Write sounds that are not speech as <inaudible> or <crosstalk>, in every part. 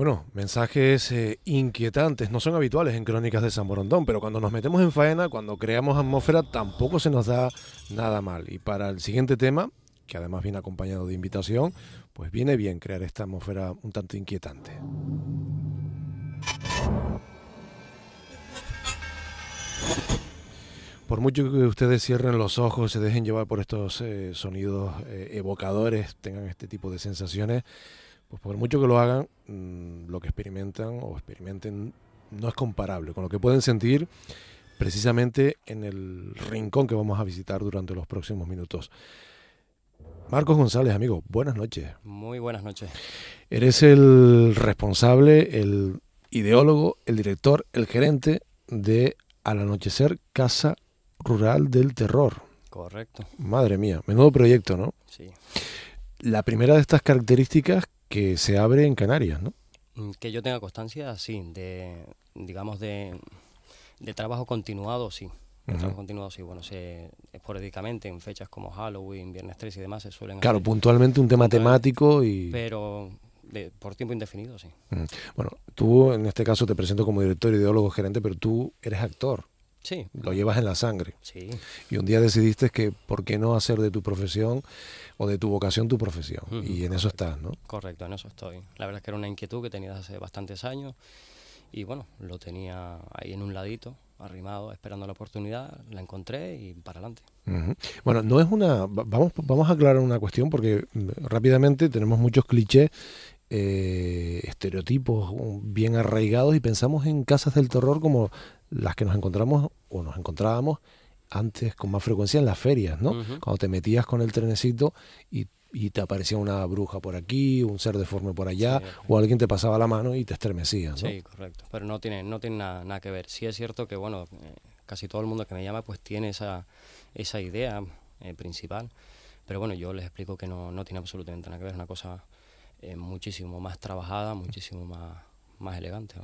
Bueno, mensajes eh, inquietantes, no son habituales en Crónicas de San Borondón, pero cuando nos metemos en faena, cuando creamos atmósfera, tampoco se nos da nada mal. Y para el siguiente tema, que además viene acompañado de invitación, pues viene bien crear esta atmósfera un tanto inquietante. Por mucho que ustedes cierren los ojos, se dejen llevar por estos eh, sonidos eh, evocadores, tengan este tipo de sensaciones, pues por mucho que lo hagan, mm, lo que experimentan o experimenten no es comparable con lo que pueden sentir precisamente en el rincón que vamos a visitar durante los próximos minutos. Marcos González, amigo, buenas noches. Muy buenas noches. Eres el responsable, el ideólogo, el director, el gerente de Al Anochecer Casa Rural del Terror. Correcto. Madre mía, menudo proyecto, ¿no? Sí. La primera de estas características que se abre en Canarias, ¿no? Mm, que yo tenga constancia, sí, de, digamos, de, de trabajo continuado, sí. De trabajo continuado, sí. Bueno, se, esporádicamente, en fechas como Halloween, Viernes 3 y demás, se suelen... Claro, puntualmente un tema temático y... Pero por tiempo indefinido, sí. Mm. Bueno, tú en este caso te presento como director, ideólogo, gerente, pero tú eres actor. Sí. Lo llevas en la sangre. Sí. Y un día decidiste que, ¿por qué no hacer de tu profesión o de tu vocación tu profesión? y en eso estás, ¿no? Correcto, en eso estoy. La verdad es que era una inquietud que tenía hace bastantes años y bueno, lo tenía ahí en un ladito, arrimado, esperando la oportunidad, la encontré y para adelante. Bueno, no es una... Vamos, vamos a aclarar una cuestión porque mm, rápidamente tenemos muchos clichés eh, estereotipos bien arraigados y pensamos en casas del terror como las que nos encontramos o nos encontrábamos antes con más frecuencia en las ferias, ¿no? Cuando te metías con el trenecito y, y, te aparecía una bruja por aquí, un ser deforme por allá, o alguien te pasaba la mano y te estremecía, ¿no? Sí, correcto. Pero no tiene, no tiene nada, nada que ver. Sí es cierto que, bueno, eh, casi todo el mundo que me llama pues tiene esa, esa idea eh, principal. Pero bueno, yo les explico que no, tiene absolutamente nada que ver. Es una cosa eh, muchísimo más trabajada, muchísimo más más elegante.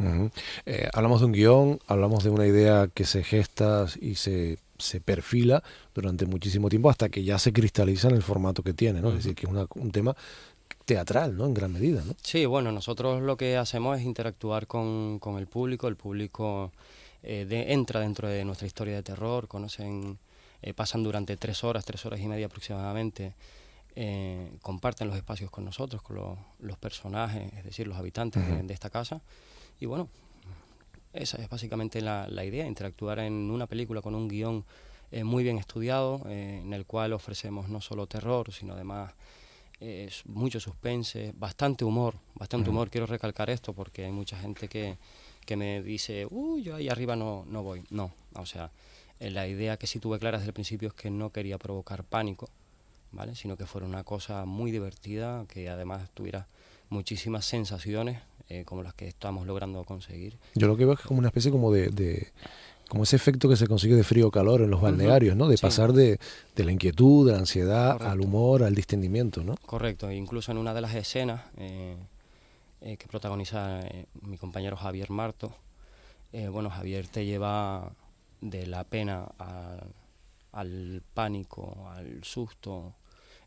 Eh, hablamos de un guión, hablamos de una idea que se gesta y se, se, perfila durante muchísimo tiempo hasta que ya se cristaliza en el formato que tiene, ¿no? Es decir, que es un tema teatral, ¿no? En gran medida, Sí, bueno, nosotros lo que hacemos es interactuar con, el público, el público eh, entra dentro de nuestra historia de terror, conocen, eh, pasan durante tres horas, tres horas y media aproximadamente, eh, comparten los espacios con nosotros, con los, personajes, es decir, los habitantes de, esta casa. Y bueno, esa es básicamente la, idea, interactuar en una película con un guión eh, muy bien estudiado, eh, en el cual ofrecemos no solo terror, sino además mucho suspense, bastante humor, bastante humor. Quiero recalcar esto porque hay mucha gente que, me dice, uy, yo ahí arriba no, no voy. No, o sea, la idea que sí tuve clara desde el principio es que no quería provocar pánico, Sino que fuera una cosa muy divertida, que además tuviera muchísimas sensaciones eh, como las que estamos logrando conseguir. Yo lo que veo es como una especie como de, como ese efecto que se consigue de frío calor en los balnearios, ¿no? De pasar de, la inquietud, de la ansiedad, al humor, al distendimiento, ¿no? Correcto. Incluso en una de las escenas eh, eh, que protagoniza mi compañero Javier Marto, bueno, Javier te lleva de la pena al pánico, al susto,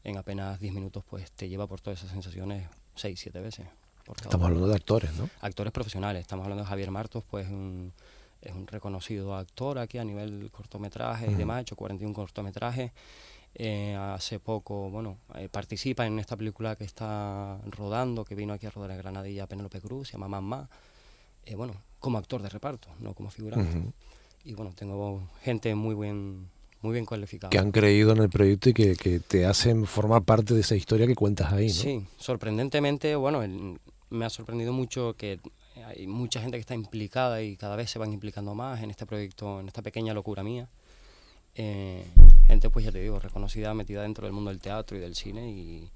en apenas 10 minutos pues te lleva por todas esas sensaciones 6, 7 veces. Estamos hablando de actores, ¿no? Actores profesionales. Estamos hablando de Javier Martos, pues es un reconocido actor aquí a nivel cortometraje y demás. Ha hecho 41 cortometrajes. Eh, hace poco, bueno, eh, participa en esta película que está rodando, que vino aquí a rodar en Granadilla Penélope Cruz, se llama Mamá. Eh, bueno, como actor de reparto, no como figurante. Y bueno, tengo gente muy buena, muy bien cualificado. Que han creído en el proyecto y que, que te hacen formar parte de esa historia que cuentas ahí, ¿no? Sí, sorprendentemente, bueno, me ha sorprendido mucho que hay mucha gente que está implicada y cada vez se van implicando más en este proyecto, en esta pequeña locura mía. Eh, gente, pues ya te digo, reconocida, metida dentro del mundo del teatro y del cine y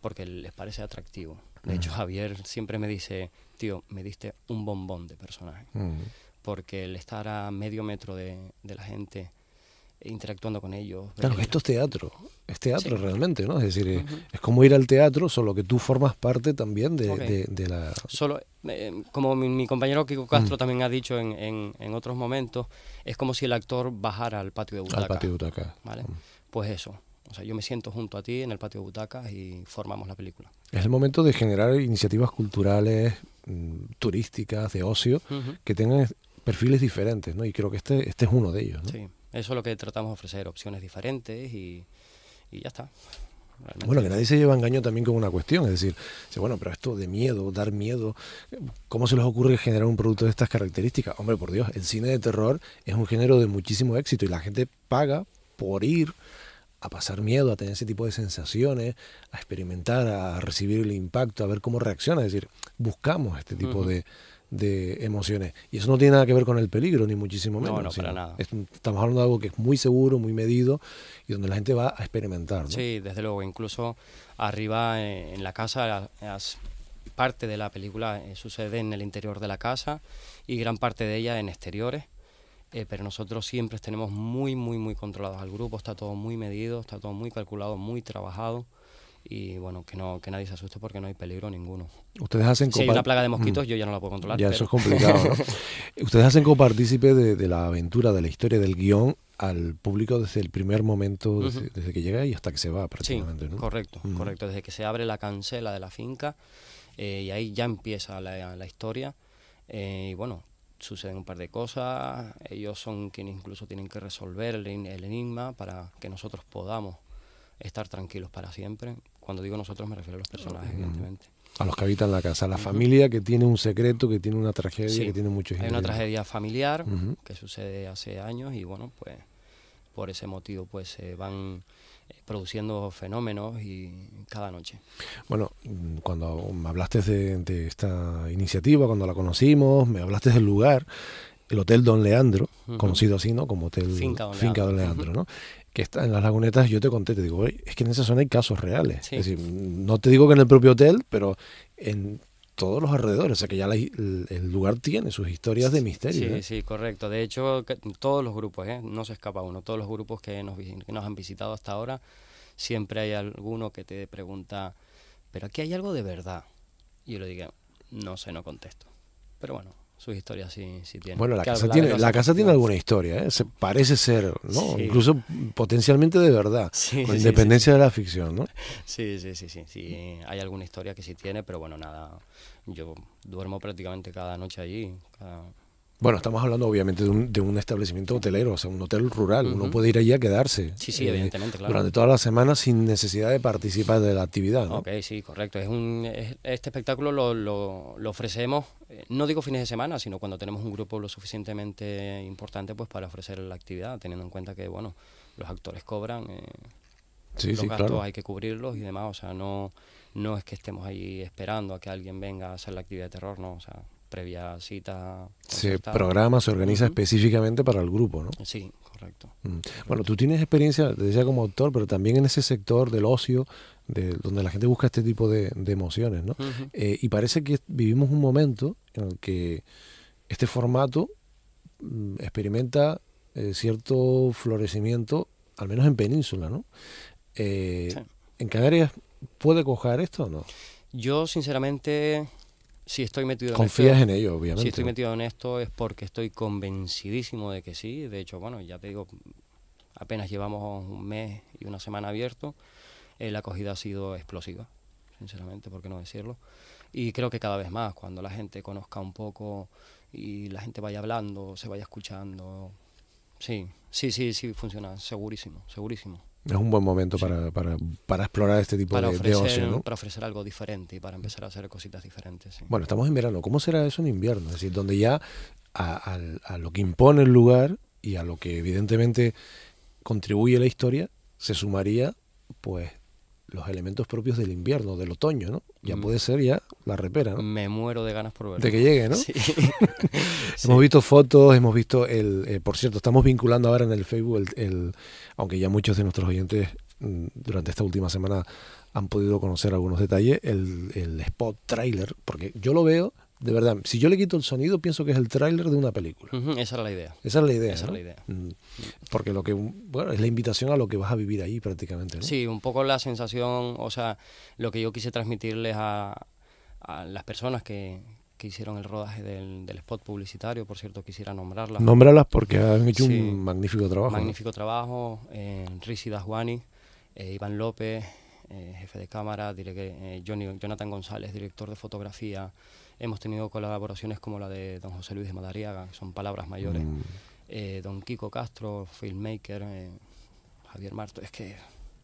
porque les parece atractivo. De hecho, mm. Javier siempre me dice, tío, me diste un bombón de personaje. Mm. Porque el estar a medio metro de, de la gente interactuando con ellos. Claro, que esto es teatro, es teatro realmente, ¿no? Es decir, eh, es como ir al teatro, solo que tú formas parte también de, de, la... Solo, eh, como mi, compañero Kiko Castro mm. también ha dicho en, en, en, otros momentos, es como si el actor bajara al patio de butacas. Al patio de butacas. ¿vale? Mm. Pues eso. O sea, yo me siento junto a ti en el patio de butacas y formamos la película. Es el momento de generar iniciativas culturales, mm, turísticas, de ocio, que tengan perfiles diferentes, ¿no? Y creo que este, este es uno de ellos, ¿no? Sí. Eso es lo que tratamos de ofrecer, opciones diferentes y, ya está. Bueno, que nadie se lleva engaño también con una cuestión, es decir, bueno, pero esto de miedo, dar miedo, ¿cómo se les ocurre generar un producto de estas características? Hombre, por Dios, el cine de terror es un género de muchísimo éxito y la gente paga por ir a pasar miedo, a tener ese tipo de sensaciones, a experimentar, a recibir el impacto, a ver cómo reacciona, es decir, buscamos este tipo de de emociones. Y eso no tiene nada que ver con el peligro, ni muchísimo menos. No, no, para nada. estamos hablando de algo que es muy seguro, muy medido y donde la gente va a experimentar. ¿no? Sí, desde luego. Incluso arriba en la casa, las, parte de la película eh, sucede en el interior de la casa y gran parte de ella en exteriores. Eh, pero nosotros siempre tenemos muy, muy, muy controlados al grupo, está todo muy medido, está todo muy calculado, muy trabajado y bueno, que no que nadie se asuste porque no hay peligro ninguno. Ustedes hacen si hay una plaga de mosquitos, mm. yo ya no la puedo controlar. Ya eso es complicado. <laughs> Ustedes hacen copartícipe de, de la aventura, de la historia, del guión al público desde el primer momento, desde, que llega y hasta que se va prácticamente. correcto, mm. correcto. Desde que se abre la cancela de la finca eh, y ahí ya empieza la, historia. Eh, y bueno, suceden un par de cosas. Ellos son quienes incluso tienen que resolver el, el enigma para que nosotros podamos estar tranquilos para siempre cuando digo nosotros me refiero a los personajes, evidentemente. A los que habitan la casa, a la familia que tiene un secreto, que tiene una tragedia, que tiene muchos... Hay una tragedia familiar que sucede hace años y bueno, pues por ese motivo pues se van eh, produciendo fenómenos y cada noche. Bueno, cuando me hablaste de, esta iniciativa, cuando la conocimos, me hablaste del lugar, el Hotel Don Leandro, conocido así, ¿no? Como Hotel Finca Don Leandro, ¿no? que está en las lagunetas, yo te conté, te digo, es que en esa zona hay casos reales. Es decir, no te digo que en el propio hotel, pero en todos los alrededores, o sea que ya el lugar tiene sus historias de misterio. Sí, ¿eh? sí, correcto. De hecho, todos los grupos, ¿eh? no se escapa uno, todos los grupos que nos, que nos han visitado hasta ahora, siempre hay alguno que te pregunta, pero aquí hay algo de verdad. Y yo le digo, no sé, no contesto. Pero bueno, sus historias sí, sí tienen. Bueno, la casa, tiene, la casa tiene alguna historia, ¿eh? parece ser, ¿no? Incluso potencialmente de verdad, independencia de la ficción, ¿no? Sí, sí, sí, sí, sí. Hay alguna historia que sí tiene, pero bueno, nada. Yo duermo prácticamente cada noche allí. Cada, bueno, estamos hablando obviamente de un, establecimiento hotelero, o sea, un hotel rural. Uno puede ir allí a quedarse. Sí, sí, eh, evidentemente, claro. Durante toda la semana sin necesidad de participar de la actividad. ¿no? Ok, sí, correcto. Es un, este espectáculo lo, lo, ofrecemos, eh, no digo fines de semana, sino cuando tenemos un grupo lo suficientemente importante pues para ofrecer la actividad, teniendo en cuenta que, bueno, los actores cobran, eh, los gastos hay que cubrirlos y demás. O sea, no, no es que estemos ahí esperando a que alguien venga a hacer la actividad de terror, no, o sea previa cita. Se programa, se organiza específicamente para el grupo, ¿no? Sí, correcto. Mm. Bueno, tú tienes experiencia, decía como autor, pero también en ese sector del ocio, de, donde la gente busca este tipo de, emociones, ¿no? Eh, y parece que vivimos un momento en el que este formato mm, experimenta eh, cierto florecimiento, al menos en península, ¿no? Eh, ¿En Canarias puede cojar esto o no? Yo, sinceramente, si estoy metido en Confías esto, en ello, obviamente. Si estoy metido en esto es porque estoy convencidísimo de que sí. De hecho, bueno, ya te digo, apenas llevamos un mes y una semana abierto. Eh, la acogida ha sido explosiva, sinceramente, ¿por qué no decirlo? Y creo que cada vez más, cuando la gente conozca un poco y la gente vaya hablando, se vaya escuchando. Sí, sí, sí, sí, funciona, segurísimo, segurísimo. Es un buen momento para, para, para, explorar este tipo de, ofrecer, ¿no? Para ofrecer algo diferente y para empezar a hacer cositas diferentes. Bueno, estamos en verano. ¿Cómo será eso en invierno? Es decir, donde ya a, a lo que impone el lugar y a lo que evidentemente contribuye la historia, se sumaría pues los elementos propios del invierno, del otoño, ¿no? Ya mm. puede ser ya la repera, ¿no? Me muero de ganas por verlo. De que llegue, ¿no? Sí. <laughs> <laughs> hemos visto fotos, hemos visto el... Eh, por cierto, estamos vinculando ahora en el Facebook el, Aunque ya muchos de nuestros oyentes mm, durante esta última semana han podido conocer algunos detalles, el, el spot trailer, porque yo lo veo de verdad, si yo le quito el sonido, pienso que es el tráiler de una película. esa era la idea. Esa era la idea. Esa la idea. Mm, porque lo que, bueno, es la invitación a lo que vas a vivir ahí prácticamente. Sí, un poco la sensación, o sea, lo que yo quise transmitirles a, las personas que, que hicieron el rodaje del, spot publicitario, por cierto, quisiera nombrarlas. Nómbralas porque han hecho un magnífico trabajo. Magnífico trabajo, eh, Rizzi eh, Iván López, eh, jefe de cámara, eh, Johnny, Jonathan González, director de fotografía. Hemos tenido colaboraciones como la de don José Luis de Madariaga, que son palabras mayores. Mm. Eh, don Kiko Castro, filmmaker, eh, Javier Marto, es que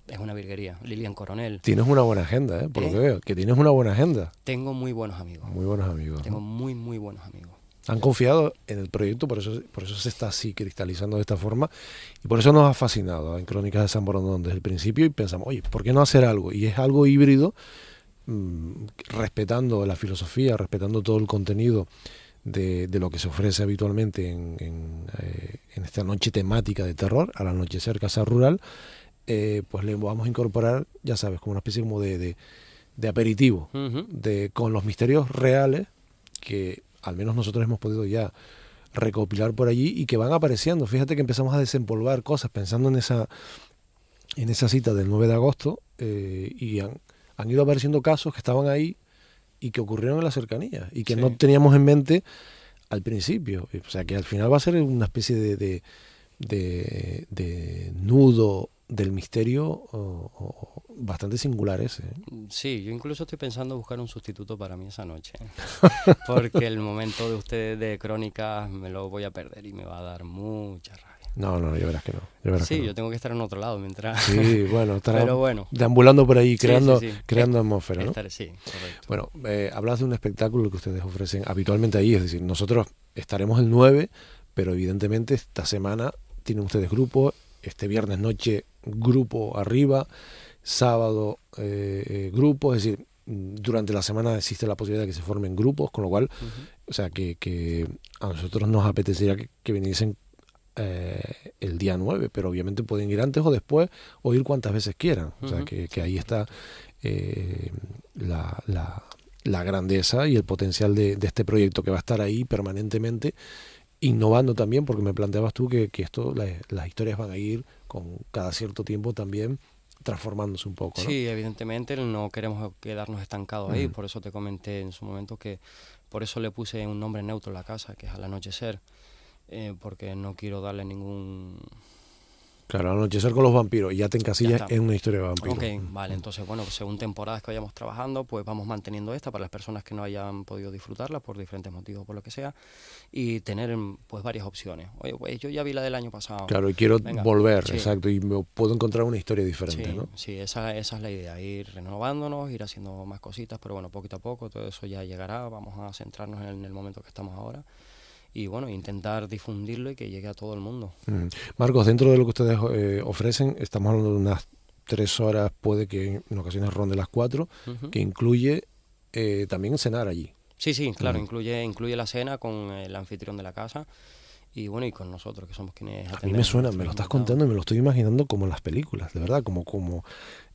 es una virguería. Lilian Coronel. Tienes una buena agenda, ¿eh? por lo que veo, que tienes una buena agenda. Tengo muy buenos amigos. Muy buenos amigos. Tengo muy, muy buenos amigos. Han confiado en el proyecto, por eso, por eso se está así cristalizando de esta forma y por eso nos ha fascinado ¿eh? en Crónicas de San Borondón desde el principio y pensamos, oye, ¿por qué no hacer algo? Y es algo híbrido Mm, respetando la filosofía, respetando todo el contenido de, lo que se ofrece habitualmente eh, en, esta noche temática de terror, al anochecer Casa Rural, eh, pues le vamos a incorporar, ya sabes, como una especie como de, aperitivo, de, con los misterios reales que al menos nosotros hemos podido ya recopilar por allí y que van apareciendo. Fíjate que empezamos a desempolvar cosas pensando en esa en esa cita del 9 de agosto eh, y han, han ido apareciendo casos que estaban ahí y que ocurrieron en la cercanía y que no teníamos en mente al principio. O sea, que al final va a ser una especie de, de, de, nudo del misterio bastante singular ese. ¿eh? Mm, sí, yo incluso estoy pensando buscar un sustituto para mí esa noche, <laughs> porque el momento de ustedes de crónicas me lo voy a perder y me va a dar mucha rabia. No, no, yo verás que no. sí, yo tengo que estar en otro lado mientras. Sí, <laughs> bueno, deambulando por ahí, creando, creando atmósfera. ¿no? sí, Bueno, eh, hablas de un espectáculo que ustedes ofrecen habitualmente ahí, es decir, nosotros estaremos el 9, pero evidentemente esta semana tienen ustedes grupos, este viernes noche grupo arriba, sábado eh, eh, grupo, es decir, durante la semana existe la posibilidad de que se formen grupos, con lo cual, o sea, que, a nosotros nos apetecería que viniesen eh, el día 9, pero obviamente pueden ir antes o después o ir cuantas veces quieran. O sea, que, ahí está eh, la, grandeza y el potencial de, este proyecto que va a estar ahí permanentemente innovando también, porque me planteabas tú que, esto, las historias van a ir con cada cierto tiempo también transformándose un poco. Sí, evidentemente no queremos quedarnos estancados ahí, por eso te comenté en su momento que por eso le puse un nombre neutro a la casa, que es al anochecer. Eh, porque no quiero darle ningún... Claro, anochecer con los vampiros y ya te encasillas en una historia de vampiros. Ok, mm. vale, entonces bueno, pues según temporadas que vayamos trabajando, pues vamos manteniendo esta para las personas que no hayan podido disfrutarla por diferentes motivos, por lo que sea, y tener pues varias opciones. Oye, pues yo ya vi la del año pasado. Claro, y quiero volver, exacto, y me puedo encontrar una historia diferente, ¿no? Sí, esa, esa es la idea, ir renovándonos, ir haciendo más cositas, pero bueno, poquito a poco, todo eso ya llegará, vamos a centrarnos en el momento que estamos ahora y bueno, intentar difundirlo y que llegue a todo el mundo. Mm. Marcos, dentro de lo que ustedes eh, ofrecen, estamos hablando de unas tres horas, puede que en ocasiones ronde las cuatro, que incluye eh, también cenar allí. Sí, sí, claro, mm. incluye, incluye la cena con el anfitrión de la casa y bueno, y con nosotros que somos quienes A mí me suena, me lo estás contando y me lo estoy imaginando como en las películas, de verdad, como, como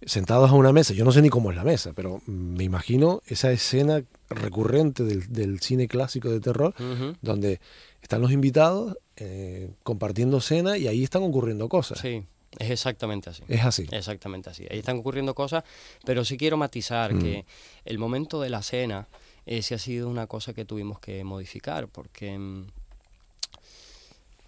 sentados a una mesa. Yo no sé ni cómo es la mesa, pero me imagino esa escena recurrente del, cine clásico de terror, donde están los invitados eh, compartiendo cena y ahí están ocurriendo cosas. Sí. Es exactamente así. Es así. Exactamente así. Ahí están ocurriendo cosas, pero sí quiero matizar mm. que el momento de la cena, ese ha sido una cosa que tuvimos que modificar, porque mm,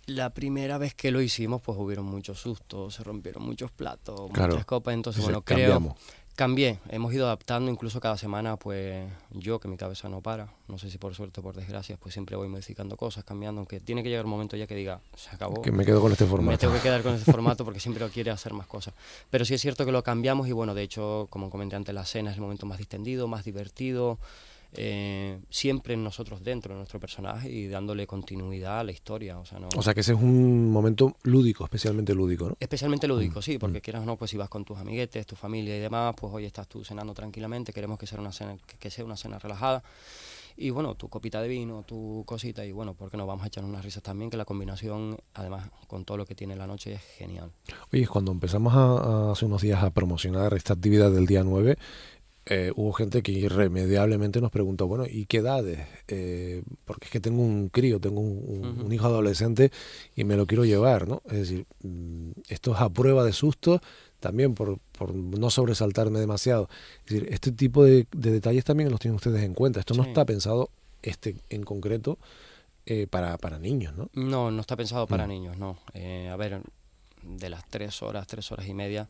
la primera vez que lo hicimos, pues hubieron muchos sustos, se rompieron muchos platos, muchas copas. Entonces, bueno, creo. Cambiamos. Cambié, hemos ido adaptando, incluso cada semana, pues yo, que mi cabeza no para, no sé si por suerte o por desgracia, pues siempre voy modificando cosas, cambiando, aunque tiene que llegar un momento ya que diga, se acabó. Que me quedo con este formato. Me tengo que quedar con este <laughs> formato porque siempre lo quiere hacer más cosas. Pero sí es cierto que lo cambiamos y bueno, de hecho, como comenté antes, la cena es el momento más distendido, más divertido, eh, siempre en nosotros dentro, de nuestro personaje y dándole continuidad a la historia. O sea, que ese es un momento lúdico, especialmente lúdico, ¿no? Especialmente lúdico, mm, sí, porque mm. quieras o no, pues si vas con tus amiguetes, tu familia y demás, pues hoy estás tú cenando tranquilamente, queremos que sea una cena, que, sea una cena relajada. Y bueno, tu copita de vino, tu cosita, y bueno, porque nos vamos a echar unas risas también, que la combinación, además, con todo lo que tiene la noche, es genial. Oye, cuando empezamos hace unos días a promocionar esta actividad del día 9, eh, hubo gente que irremediablemente nos preguntó, bueno, ¿y qué edades? Eh, porque es que tengo un crío, tengo un, hijo adolescente y me lo quiero llevar, ¿no? Es decir, mm, esto es a prueba de susto, también por, no sobresaltarme demasiado. Es decir, este tipo de, detalles también los tienen ustedes en cuenta. Esto no está pensado este en concreto eh, para, niños, ¿no? No, no está pensado para mm. niños, no. a ver, de las tres horas, tres horas y media,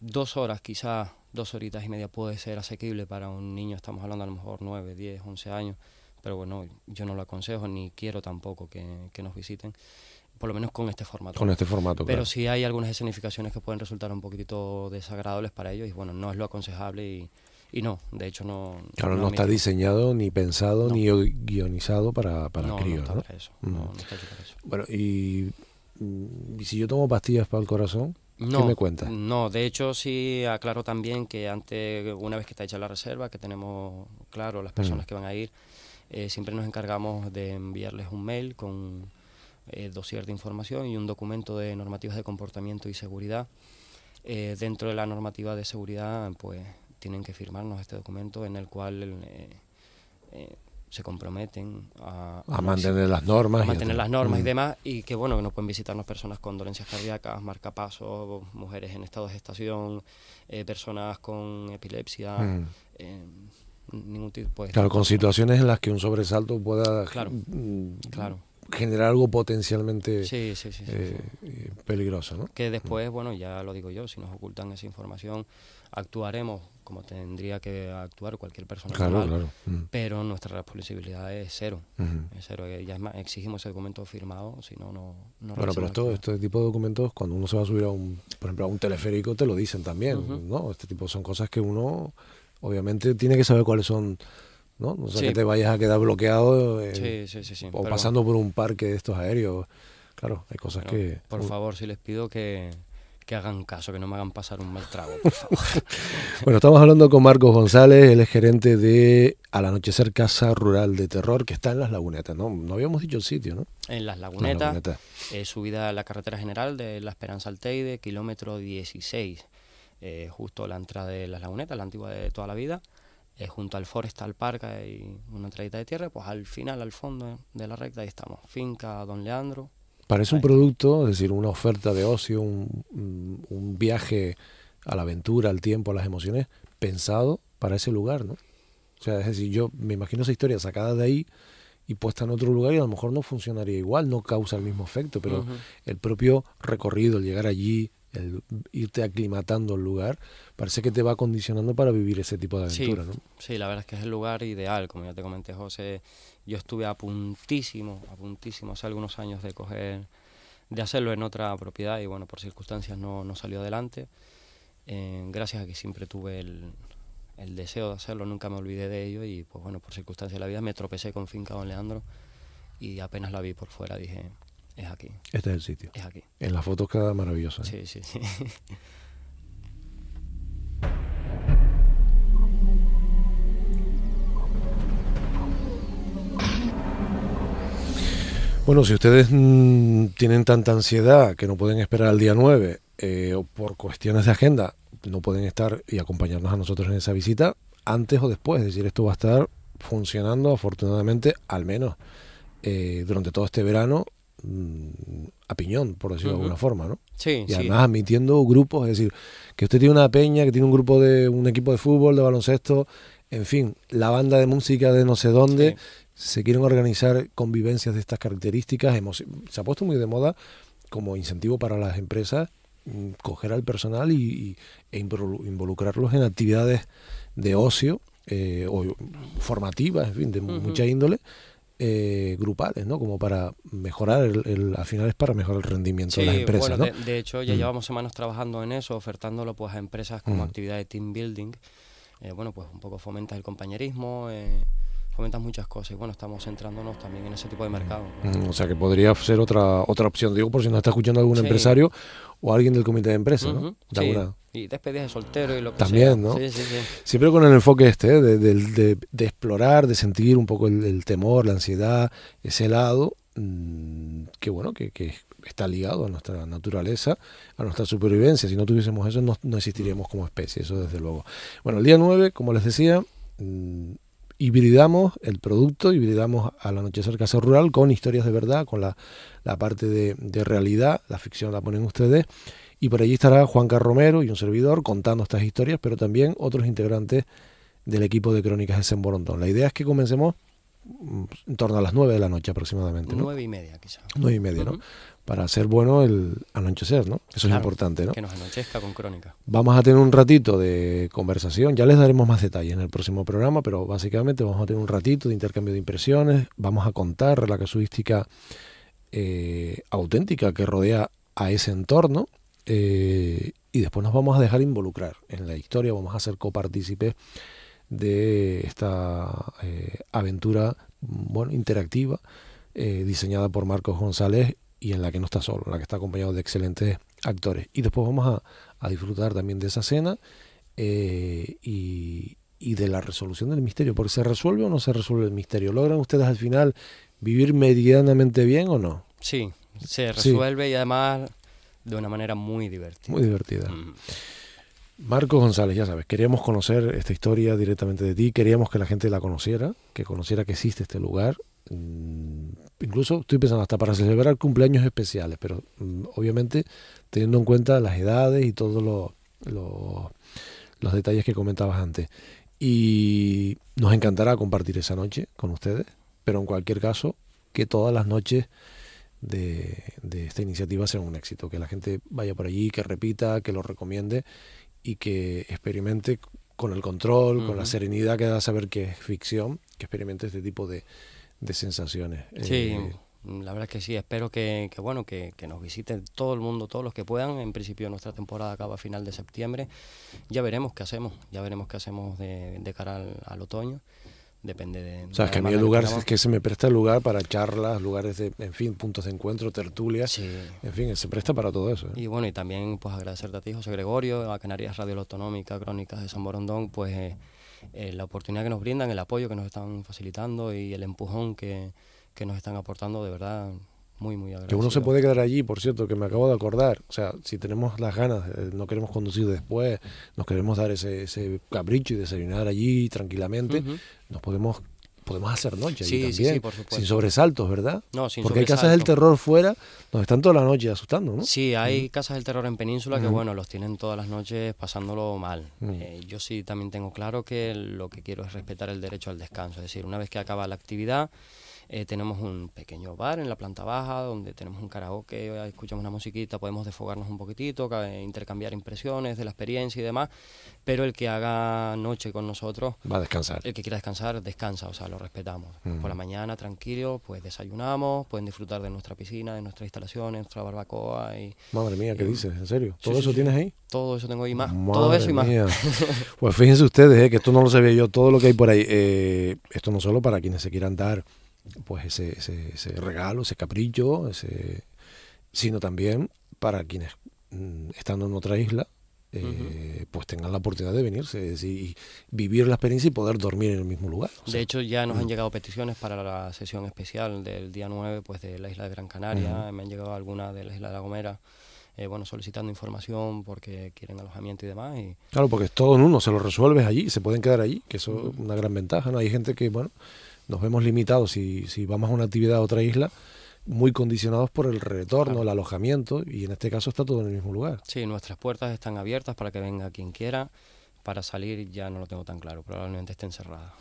dos horas quizás dos horitas y media puede ser asequible para un niño, estamos hablando a lo mejor 9, 10, 11 años, pero bueno, yo no lo aconsejo ni quiero tampoco que, nos visiten, por lo menos con este formato. Con este formato, Pero si sí hay algunas escenificaciones que pueden resultar un poquitito desagradables para ellos y bueno, no es lo aconsejable y, no, de hecho no... Claro, no, está diseñado, ni pensado, ni guionizado para, para no, críos, ¿no? Mm. para eso. Bueno, y mm, si yo tomo pastillas para el corazón... No, me cuenta? No, de hecho sí aclaro también que antes, una vez que está hecha la reserva, que tenemos claro las personas mm. que van a ir, eh, siempre nos encargamos de enviarles un mail con eh, dosier de información y un documento de normativas de comportamiento y seguridad. Eh, dentro de la normativa de seguridad, pues tienen que firmarnos este documento en el cual se comprometen a, mantener las normas. mantener las normas y mm. demás, y que bueno, que no pueden visitarnos personas con dolencias cardíacas, marcapasos, mujeres en estado de gestación, eh, personas con epilepsia, mm. eh, ningún tipo de... Claro, con situaciones en las que un sobresalto pueda... Claro, mm, claro generar algo potencialmente eh, peligroso. ¿no? Que después, mm. bueno, ya lo digo yo, si nos ocultan esa información, actuaremos como tendría que actuar cualquier persona. Claro, normal, claro. Mm. Pero nuestra responsabilidad es cero. es cero. Eh, ya exigimos ese documento firmado, si no, no... Bueno, pero esto, este tipo de documentos, cuando uno se va a subir a un, por ejemplo, a un teleférico, te lo dicen también, ¿no? Este tipo son cosas que uno, obviamente, tiene que saber cuáles son ¿no? No sé que te vayas a quedar bloqueado eh, o pasando por un parque de estos aéreos. Claro, hay cosas que... Por favor, si les pido que, que hagan caso, que no me hagan pasar un mal trago, por favor. <laughs> bueno, estamos hablando con Marcos González, él es gerente de Al Anochecer Casa Rural de Terror, que está en Las Lagunetas, ¿no? No habíamos dicho el sitio, ¿no? En Las Lagunetas, las eh, subida a la carretera general de La Esperanza Alteide, kilómetro 16, eh, justo la entrada de Las Lagunetas, la antigua de toda la vida. Eh, junto al Forestal parque y una entradita de tierra, pues al final, al fondo de la recta, ahí estamos, finca Don Leandro. Parece un producto, es decir, una oferta de ocio, un, viaje a la aventura, al tiempo, a las emociones, pensado para ese lugar, ¿no? O sea, es decir, yo me imagino esa historia sacada de ahí y puesta en otro lugar y a lo mejor no funcionaría igual, no causa el mismo efecto, pero el propio recorrido, el llegar allí, el irte aclimatando al lugar, parece que te va condicionando para vivir ese tipo de aventura, sí, ¿no? Sí, la verdad es que es el lugar ideal, como ya te comenté, José, yo estuve a puntísimo, a puntísimo hace algunos años de coger, de hacerlo en otra propiedad y bueno, por circunstancias no, no salió adelante, eh, gracias a que siempre tuve el, el, deseo de hacerlo, nunca me olvidé de ello y pues bueno, por circunstancias de la vida me tropecé con Finca Don Leandro y apenas la vi por fuera dije, es aquí. Este es el sitio. Es aquí. En las fotos queda maravillosa. ¿eh? Sí, sí, sí. Bueno, si ustedes mm, tienen tanta ansiedad que no pueden esperar al día 9 eh, o por cuestiones de agenda no pueden estar y acompañarnos a nosotros en esa visita, antes o después, es decir, esto va a estar funcionando afortunadamente al menos eh, durante todo este verano Mm, a piñón, por decirlo de alguna forma, ¿no? y además admitiendo grupos, es decir, que usted tiene una peña, que tiene un grupo de un equipo de fútbol, de baloncesto, en fin, la banda de música de no sé dónde, se quieren organizar convivencias de estas características, se ha puesto muy de moda como incentivo para las empresas mm, coger al personal y, e involucrarlos en actividades de ocio eh, o formativas, en fin, de mucha índole eh, grupales, ¿no? Como para mejorar, el, al final es para mejorar el rendimiento de la empresa, de, hecho, ya mm. llevamos semanas trabajando en eso, ofertándolo pues a empresas como mm. actividad de team building. Eh, bueno, pues un poco fomenta el compañerismo, eh, comentas muchas cosas y bueno, estamos centrándonos también en ese tipo de mercado. Mm, o sea que podría ser otra otra opción, digo por si nos está escuchando algún empresario o alguien del comité de empresa, Y de soltero y lo que También, sea. ¿no? Sí, Siempre con el enfoque este, ¿eh? de, de, explorar, de sentir un poco el, temor, la ansiedad, ese lado, mm, que bueno, que, está ligado a nuestra naturaleza, a nuestra supervivencia. Si no tuviésemos eso, no, no, existiríamos como especie, eso desde luego. Bueno, el día 9, como les decía, mm, hibridamos el producto, hibridamos al anochecer casa rural con historias de verdad, con la, parte de, realidad, la ficción la ponen ustedes, y por allí estará Carlos Romero y un servidor contando estas historias, pero también otros integrantes del equipo de Crónicas de Semborondón. La idea es que comencemos Mm, en torno a las 9 de la noche aproximadamente. 9 y media, quizás. 9 y media, ¿no? Para hacer bueno el anochecer, ¿no? Eso es importante, ¿no? Que nos anochezca con crónica. Vamos a tener un ratito de conversación, ya les daremos más detalles en el próximo programa, pero básicamente vamos a tener un ratito de intercambio de impresiones, vamos a contar la casuística eh, auténtica que rodea a ese entorno. Eh, y después nos vamos a dejar involucrar en la historia, vamos a ser copartícipes de esta eh, aventura bueno, interactiva eh, diseñada por Marcos González y en la que no está solo, en la que está acompañado de excelentes actores. Y después vamos a, disfrutar también de esa cena eh, y, y, de la resolución del misterio, porque se resuelve o no se resuelve el misterio. ¿Logran ustedes al final vivir medianamente bien o no? Sí, se resuelve y además de una manera muy divertida. Muy divertida. Mm. Marco González, ya sabes, queríamos conocer esta historia directamente de ti, queríamos que la gente la conociera, que conociera que existe este lugar. Mm, incluso estoy pensando hasta para celebrar cumpleaños especiales, pero mm, obviamente teniendo en cuenta las edades y todos los, los, detalles que comentabas antes. Y nos encantará compartir esa noche con ustedes, pero en cualquier caso, que todas las noches de, de esta iniciativa sean un éxito, que la gente vaya por allí, que repita, que lo recomiende y que experimente con el control, con la serenidad que da saber que es ficción, que experimente este tipo de, de sensaciones. Sí, eh, la verdad es que sí, espero que, que bueno, que, que, nos visiten todo el mundo, todos los que puedan. En principio nuestra temporada acaba a final de septiembre. Ya veremos qué hacemos, ya veremos qué hacemos de, cara al otoño depende de... O sea, que a mí el lugar es que se me presta el lugar para charlas, lugares de, en fin, puntos de encuentro, tertulias, en fin, se presta para todo eso. ¿eh? Y bueno, y también pues agradecerte a ti, José Gregorio, a Canarias Radio Autonómica, Crónicas de San Borondón, pues eh, eh, la oportunidad que nos brindan, el apoyo que nos están facilitando y el empujón que, que nos están aportando, de verdad, que uno se puede quedar allí, por cierto, que me acabo de acordar. O sea, si tenemos las ganas, eh, no queremos conducir después, nos queremos dar ese, ese capricho y desayunar allí tranquilamente, nos podemos podemos hacer noche sí, allí también, sí, por supuesto. sin sobresaltos, ¿verdad? No, sin Porque hay casas del terror fuera donde están todas las noches asustando, ¿no? Sí, hay casas del terror en Península que, bueno, los tienen todas las noches pasándolo mal. Eh, yo sí también tengo claro que lo que quiero es respetar el derecho al descanso, es decir, una vez que acaba la actividad eh, tenemos un pequeño bar en la planta baja donde tenemos un karaoke, eh, escuchamos una musiquita, podemos desfogarnos un poquitito, eh, intercambiar impresiones de la experiencia y demás. Pero el que haga noche con nosotros. Va a descansar. El que quiera descansar, descansa, o sea, lo respetamos. Mm. Por la mañana, tranquilo, pues desayunamos, pueden disfrutar de nuestra piscina, de nuestras instalaciones, nuestra barbacoa. y Madre mía, ¿qué dices? ¿En serio? ¿Todo eso tienes ahí? Todo eso tengo ahí más. todo eso y más. <laughs> pues fíjense ustedes, que esto no lo sabía yo, todo lo que hay por ahí. esto no solo para quienes se quieran dar pues ese, regalo, ese capricho, ese, sino también para quienes mm, estando en otra isla, eh, pues tengan la oportunidad de venirse y vivir la experiencia y poder dormir en el mismo lugar. de hecho, ya nos han mm. llegado peticiones para la sesión especial del día 9 pues, de la isla de Gran Canaria, me han llegado algunas de la isla de La Gomera. Eh, bueno, solicitando información porque quieren alojamiento y demás. Y... Claro, porque es todo en uno, se lo resuelves allí, se pueden quedar allí, que eso es una gran ventaja. ¿no? Hay gente que, bueno, nos vemos limitados si, si vamos a una actividad a otra isla muy condicionados por el retorno, el alojamiento, y en este caso está todo en el mismo lugar. Sí, nuestras puertas están abiertas para que venga quien quiera. Para salir ya no lo tengo tan claro, probablemente esté encerrada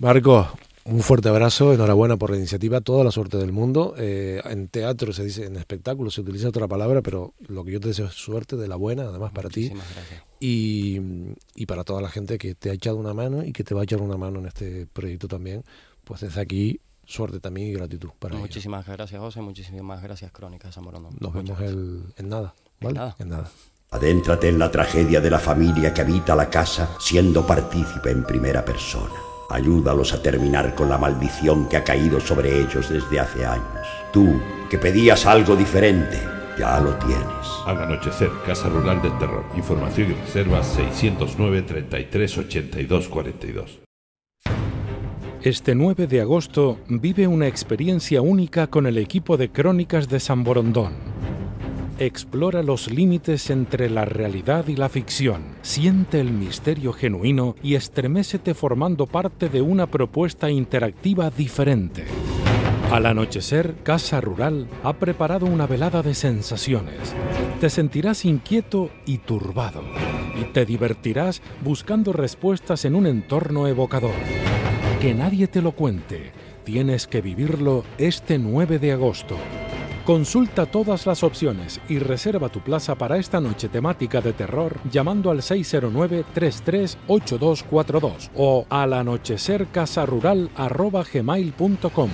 Marco, un fuerte abrazo, enhorabuena por la iniciativa, toda la suerte del mundo. Eh, en teatro se dice, en espectáculo se utiliza otra palabra, pero lo que yo te deseo es suerte de la buena, además para Muchísimas ti. Gracias. Y, para toda la gente que te ha echado una mano y que te va a echar una mano en este proyecto también, pues desde aquí suerte también y gratitud para Muchísimas gracias José, muchísimas gracias Crónicas Zamorano. Nos vemos en nada, ¿vale? nada. En nada. Adéntrate en la tragedia de la familia que habita la casa siendo partícipe en primera persona. Ayúdalos a terminar con la maldición que ha caído sobre ellos desde hace años. Tú, que pedías algo diferente, ya lo tienes. Al anochecer, Casa Rural del Terror. Información y reservas 609 33 82 42. Este 9 de agosto vive una experiencia única con el equipo de Crónicas de San Borondón explora los límites entre la realidad y la ficción, siente el misterio genuino y estremecete formando parte de una propuesta interactiva diferente. Al anochecer, Casa Rural ha preparado una velada de sensaciones. Te sentirás inquieto y turbado y te divertirás buscando respuestas en un entorno evocador. Que nadie te lo cuente, tienes que vivirlo este 9 de agosto. Consulta todas las opciones y reserva tu plaza para esta noche temática de terror llamando al 609-338242 o al anochecercasarural.com.